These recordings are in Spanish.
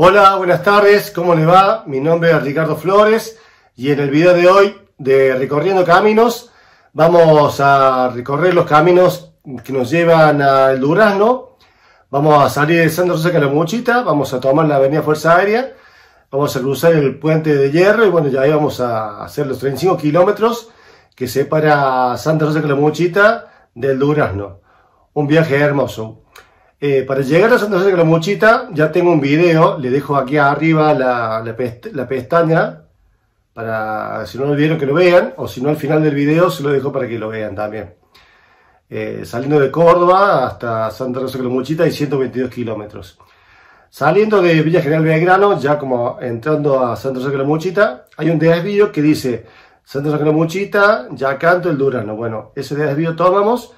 Hola, buenas tardes, ¿cómo le va? Mi nombre es Ricardo Flores y en el video de hoy de Recorriendo Caminos vamos a recorrer los caminos que nos llevan al Durazno. Vamos a salir de Santa Rosa Calamuchita, vamos a tomar la avenida Fuerza Aérea, vamos a cruzar el puente de hierro y bueno, ya ahí vamos a hacer los 35 kilómetros que separa Santa Rosa Calamuchita del Durazno. Un viaje hermoso. Eh, para llegar a Santa Rosa de Calamuchita, ya tengo un video, le dejo aquí arriba la, pestaña, para si no lo vieron que lo vean, o si no al final del video se lo dejo para que lo vean también. Eh, saliendo de Córdoba hasta Santa Rosa de Calamuchita hay 122 kilómetros. Saliendo de Villa General Belgrano, ya como entrando a Santa Rosa de Calamuchita, hay un desvío que dice Santa Rosa de Calamuchita, canto El Durano. Bueno, ese desvío tomamos,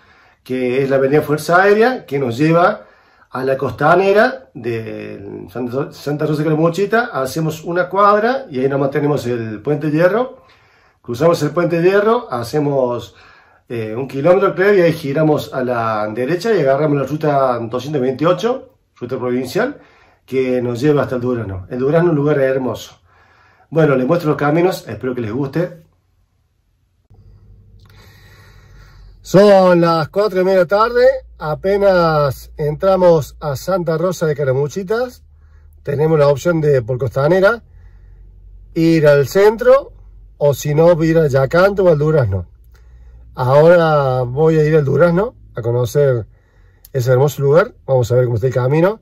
que es la avenida Fuerza Aérea, que nos lleva a la costanera de Santa Rosa de Calamuchita, hacemos una cuadra y ahí nos tenemos el puente de hierro, cruzamos el puente de hierro, hacemos eh, un kilómetro creo y ahí giramos a la derecha y agarramos la ruta 228, ruta provincial, que nos lleva hasta el Durano. El Durano es un lugar hermoso. Bueno, les muestro los caminos, espero que les guste. Son las 4 y media tarde, apenas entramos a Santa Rosa de Caramuchitas, tenemos la opción de por Costanera, ir al centro o si no ir a Yacanto o al Durazno. Ahora voy a ir al Durazno a conocer ese hermoso lugar, vamos a ver cómo está el camino.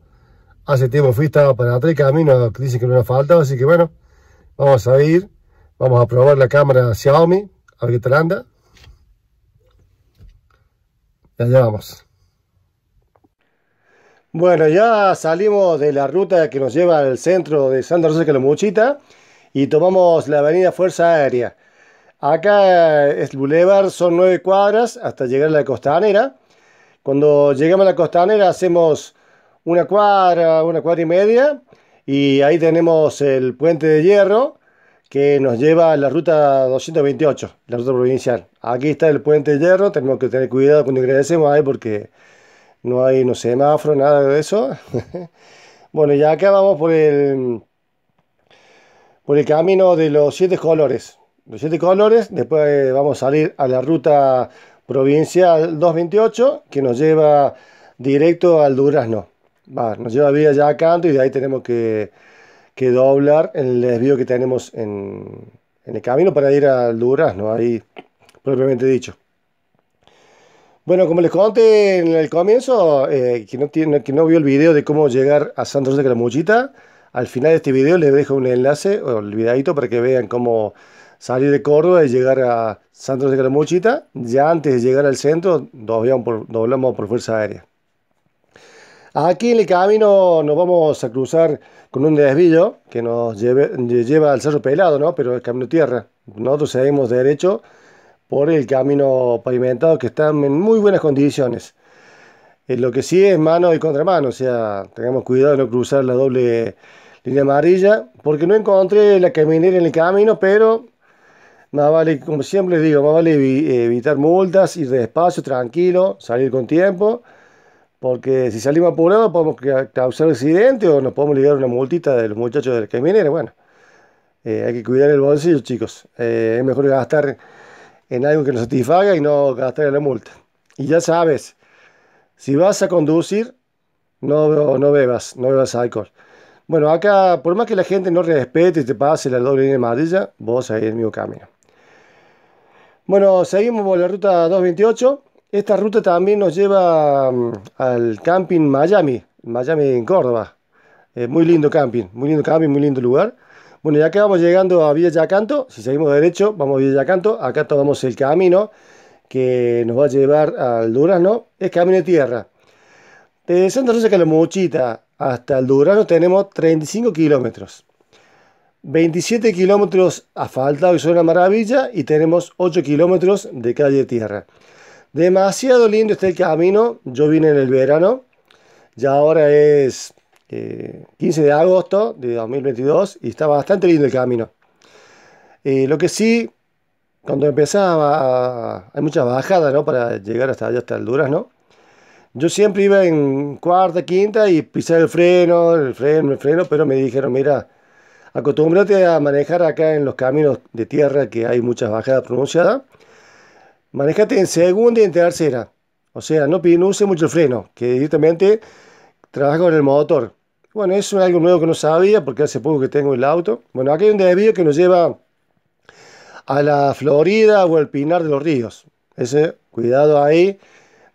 Hace tiempo fui, estaba para atrás el camino, dicen que no nos faltado, así que bueno, vamos a ir, vamos a probar la cámara Xiaomi, a ver qué tal anda. Bueno, ya salimos de la ruta que nos lleva al centro de Santa Rosa de muchita y tomamos la avenida Fuerza Aérea. Acá es el bulevar, son nueve cuadras hasta llegar a la costanera. Cuando llegamos a la costanera hacemos una cuadra, una cuadra y media y ahí tenemos el puente de hierro que nos lleva a la ruta 228, la ruta provincial. Aquí está el puente de hierro, tenemos que tener cuidado cuando ingresemos ahí porque no hay no semáforo, nada de eso. bueno, ya acá vamos por el, por el camino de los siete colores. Los siete colores, después vamos a salir a la ruta provincial 228 que nos lleva directo al Durazno. nos lleva vía ya a y de ahí tenemos que que doblar el desvío que tenemos en, en el camino para ir al Durazno, ahí propiamente dicho. Bueno, como les conté en el comienzo, eh, que no, tiene, que no vio el video de cómo llegar a Santos de Calamuchita, al final de este video les dejo un enlace o el para que vean cómo salir de Córdoba y llegar a Santos de Calamuchita. Ya antes de llegar al centro, doblamos doblamos por fuerza aérea. Aquí en el camino nos vamos a cruzar con un desvío que nos lleva al Cerro Pelado, ¿no? Pero es camino tierra. Nosotros seguimos derecho por el camino pavimentado que está en muy buenas condiciones. En lo que sí es mano y contramano, o sea, tengamos cuidado de no cruzar la doble línea amarilla, porque no encontré la caminera en el camino, pero más vale, como siempre digo, más vale evitar multas, ir despacio, tranquilo, salir con tiempo porque si salimos apurados podemos causar accidente o nos podemos ligar una multita de los muchachos del caminero Bueno, eh, hay que cuidar el bolsillo, chicos. Eh, es mejor gastar en algo que nos satisfaga y no gastar en la multa. Y ya sabes, si vas a conducir, no, no bebas, no bebas alcohol. Bueno, acá, por más que la gente no respete y te pase la doble línea amarilla, vos seguís el mismo camino. Bueno, seguimos por la ruta 228. Esta ruta también nos lleva mm, al camping Miami, Miami en Córdoba. muy lindo camping, muy lindo camping, muy lindo lugar. Bueno, ya que vamos llegando a Villa Yacanto, si seguimos derecho, vamos a Villa Yacanto, acá tomamos el camino que nos va a llevar al Durazno, es camino de tierra. De Santa Rosa mochita hasta el Durazno tenemos 35 kilómetros. 27 kilómetros asfaltados, y son una maravilla, y tenemos 8 kilómetros de calle de tierra. Demasiado lindo está el camino. Yo vine en el verano. Ya ahora es 15 eh, de agosto de 2022 y está bastante lindo el camino. Eh, lo que sí, cuando empezaba, hay muchas bajadas ¿no? para llegar hasta allá, hasta Alduras, ¿no? Yo siempre iba en cuarta, quinta y pisaba el freno, el freno, el freno, pero me dijeron, mira, acostúmbrate a manejar acá en los caminos de tierra que hay muchas bajadas pronunciadas Manejate en segunda y en tercera. O sea, no, use mucho el freno, que directamente trabaja con el motor. Bueno, eso es algo nuevo que no sabía porque hace poco que tengo el auto. Bueno, aquí hay un desvío que nos lleva a la Florida o al Pinar de los Ríos. Ese, cuidado ahí,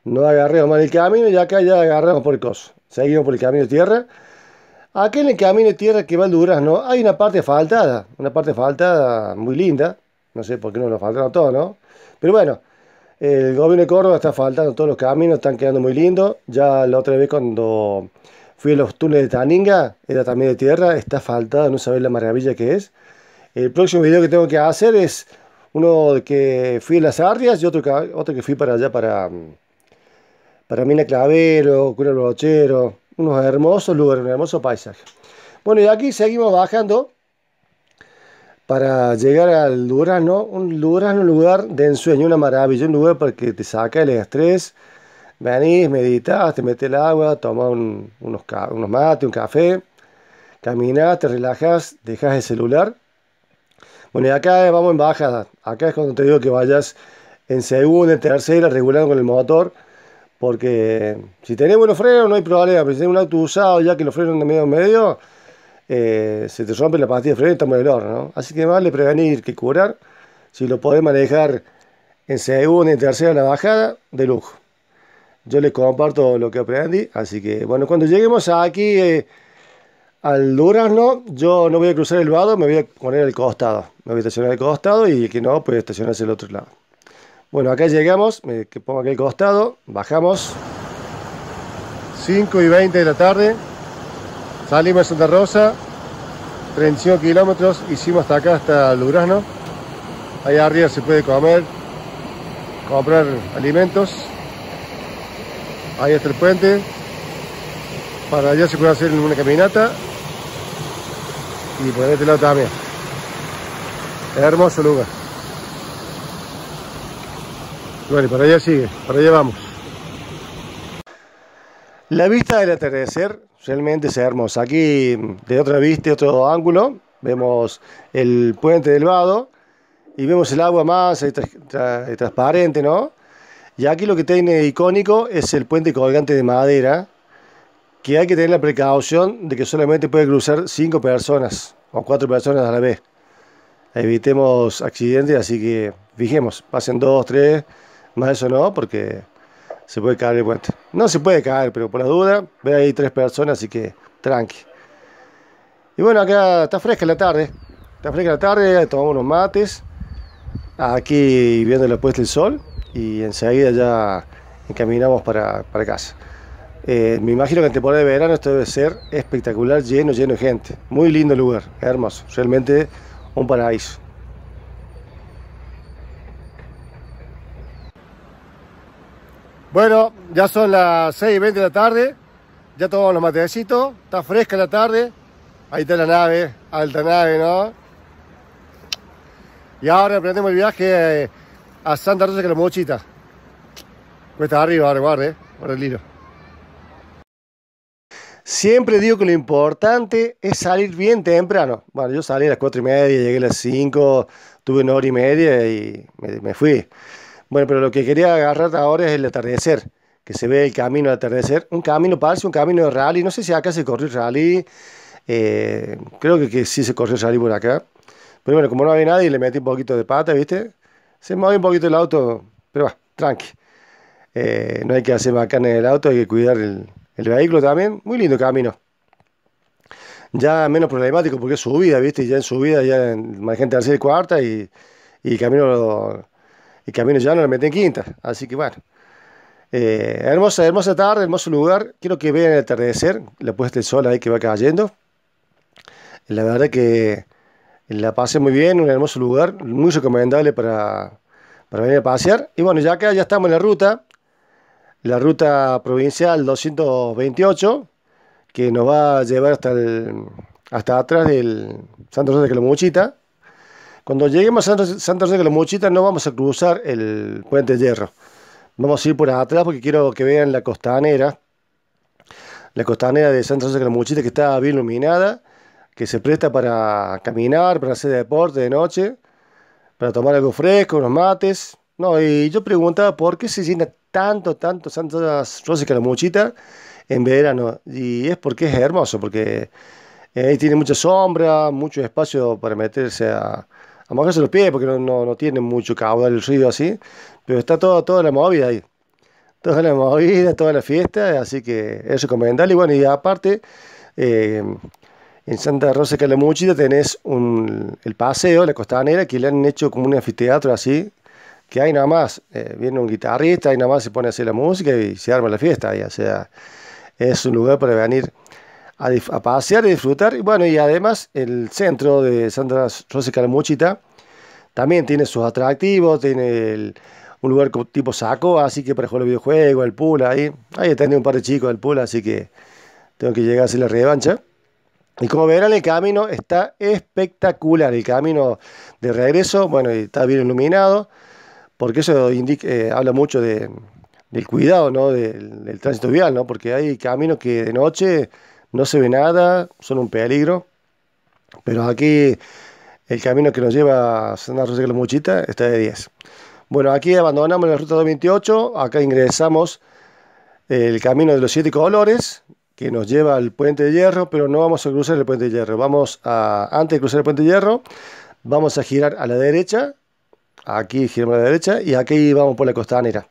no agarremos mal el camino y acá ya agarramos por el coso. Seguimos por el camino de tierra. Aquí en el camino de tierra que va al Durazno hay una parte faltada, una parte faltada muy linda, no sé por qué no lo faltaron todos, ¿no? Pero bueno, el gobierno de Córdoba está faltando todos los caminos, están quedando muy lindos. Ya la otra vez cuando fui a los túneles de Taninga, era también de tierra, está faltado, no sabéis la maravilla que es. El próximo video que tengo que hacer es uno que fui a las Arrias y otro que, otro que fui para allá, para, para Mina Clavero, Cura Brochero, unos hermosos lugares, un hermoso paisaje. Bueno, y aquí seguimos bajando para llegar al no Un un lugar de ensueño, una maravilla, un lugar para que te saca el estrés. Venís, meditas, te mete el agua, tomas un, unos, unos mates, un café, caminas, te relajas, dejas el celular. Bueno, y acá vamos en bajada. Acá es cuando te digo que vayas en segunda, en tercera, regular con el motor. Porque si tenés buenos frenos no hay problema, pero si tenés un auto usado ya que los frenos de medio medio, eh, se te rompe la pastilla frente y estamos en el Así que vale prevenir que curar. Si lo podés manejar en segunda y tercera la bajada, de lujo. Yo les comparto lo que aprendí. Así que, bueno, cuando lleguemos aquí eh, al Durazno, yo no voy a cruzar el vado, me voy a poner al costado. Me voy a estacionar al costado y que no, puede estacionarse al otro lado. Bueno, acá llegamos, me pongo aquí al costado, bajamos. 5 y 20 de la tarde, Salimos de Santa Rosa, 35 kilómetros, hicimos hasta acá, hasta Lugrano. Allá arriba se puede comer, comprar alimentos. Ahí está el puente. Para allá se puede hacer una caminata. Y por este lado también. Hermoso lugar. Bueno, para allá sigue, para allá vamos. La vista del atardecer realmente es hermosa. Aquí, de otra vista, otro ángulo, vemos el puente del vado y vemos el agua más transparente, ¿no? Y aquí lo que tiene icónico es el puente colgante de madera, que hay que tener la precaución de que solamente puede cruzar cinco personas o cuatro personas a la vez. Evitemos accidentes, así que fijemos, pasen dos, tres, más eso no, porque se puede caer el puente. No se puede caer, pero por la duda, ve ahí tres personas, así que tranqui. Y bueno, acá está fresca la tarde. Está fresca la tarde, tomamos unos mates. Aquí viendo la puesta del sol. Y enseguida ya encaminamos para, casa. Eh, me imagino que en temporada de verano esto debe ser espectacular, lleno, lleno de gente. Muy lindo lugar, hermoso. Realmente un paraíso. Bueno, ya son las 6 y 20 de la tarde, ya tomamos los matecitos, está fresca la tarde, ahí está la nave, alta nave, ¿no? Y ahora emprendemos el viaje eh, a Santa Rosa de la mochita. Cuesta arriba, ahora eh, guarde, el hilo. Siempre digo que lo importante es salir bien temprano. Bueno, yo salí a las 4 y media, llegué a las 5, tuve una hora y media y me fui. Bueno, pero lo que quería agarrar ahora es el atardecer, que se ve el camino al atardecer. Un camino parece un camino de rally. No sé si acá se corrió el rally. Eh, creo que, que, sí se corrió el rally por acá. Pero bueno, como no había nadie, le metí un poquito de pata, ¿viste? Se movió un poquito el auto, pero va, tranqui. Eh, no hay que hacer bacán en el auto, hay que cuidar el, vehículo también. Muy lindo camino ya menos problemático porque es subida, ¿viste? ya en subida ya gente tercera y cuarta y, y camino y Camino no la meten quinta. Así que bueno. Eh, hermosa, hermosa tarde, hermoso lugar. Quiero que vean el atardecer, la puesta del sol ahí que va cayendo. La verdad que la pasé muy bien, un hermoso lugar, muy recomendable para, venir a pasear. Y bueno, ya acá ya estamos en la ruta, la ruta provincial 228, que nos va a llevar hasta el, hasta atrás del Santo Rosa de Calamuchita. Cuando lleguemos a Santa Rosa de la Muchita no vamos a cruzar el puente de hierro. Vamos a ir por atrás porque quiero que vean la costanera. La costanera de Santa Rosa de la Muchita que está bien iluminada, que se presta para caminar, para hacer deporte de noche, para tomar algo fresco, unos mates. No, y yo preguntaba por qué se llena tanto, tanto Santa Rosa de la Muchita en verano. Y es porque es hermoso, porque eh, ahí tiene mucha sombra, mucho espacio para meterse a, se los pies porque no, no, tiene mucho caudal el río así, pero está toda toda la movida ahí. Toda la movida, toda la fiesta, así que es recomendable. Y bueno, y aparte, eh, en Santa Rosa de Calamuchita tenés un, el paseo, la costanera, que le han hecho como un anfiteatro así, que hay nada más, eh, viene un guitarrista, ahí nada más se pone a hacer la música y se arma la fiesta. ahí, o sea, es un lugar para venir a, pasear y disfrutar. Y bueno, y además el centro de Santa Rosa Calamuchita también tiene sus atractivos, tiene un lugar tipo saco, así que para jugar videojuego... el pool ahí. Ahí tenido un par de chicos del pool, así que tengo que llegar a hacer la revancha. Y como verán, el camino está espectacular. El camino de regreso, bueno, está bien iluminado, porque eso indica, eh, habla mucho del cuidado ¿no? del, del, tránsito vial, ¿no? porque hay caminos que de noche no se ve nada, son un peligro. Pero aquí el camino que nos lleva a Santa Rosa de la Muchita está de 10. Bueno, aquí abandonamos la ruta 228, acá ingresamos el camino de los siete colores que nos lleva al puente de hierro, pero no vamos a cruzar el puente de hierro. Vamos a, antes de cruzar el puente de hierro, vamos a girar a la derecha. Aquí giramos a la derecha y aquí vamos por la costanera.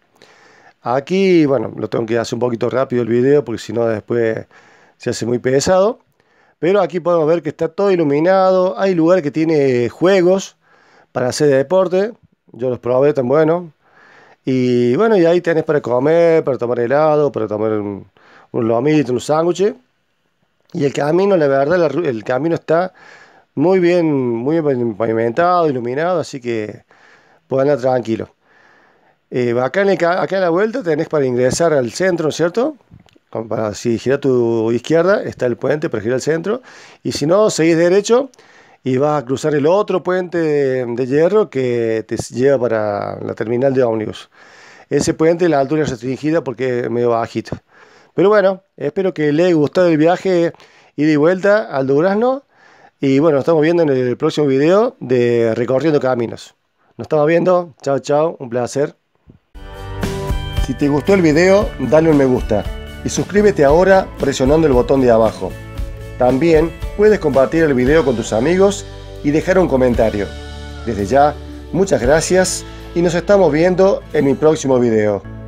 Aquí, bueno, lo tengo que hacer un poquito rápido el video porque si no después se hace muy pesado. Pero aquí podemos ver que está todo iluminado. Hay lugar que tiene juegos para hacer deporte. Yo los probé, tan bueno Y bueno, y ahí tenés para comer, para tomar helado, para tomar un, un lomito, un sándwich. Y el camino, la verdad, el camino está muy bien, muy bien pavimentado, iluminado, así que pueden andar tranquilos. Eh, acá, en acá en la vuelta tenés para ingresar al centro, ¿cierto? Si giras tu izquierda, está el puente para girar al centro. Y si no, seguís derecho y vas a cruzar el otro puente de hierro que te lleva para la terminal de ómnibus. Ese puente la altura es restringida porque es medio bajito. Pero bueno, espero que les haya gustado el viaje ida y vuelta al Durazno. Y bueno, nos estamos viendo en el próximo video de Recorriendo Caminos. Nos estamos viendo. Chao, chao. Un placer. Si te gustó el video, dale un me gusta y suscríbete ahora presionando el botón de abajo. También puedes compartir el video con tus amigos y dejar un comentario. Desde ya, muchas gracias y nos estamos viendo en mi próximo video.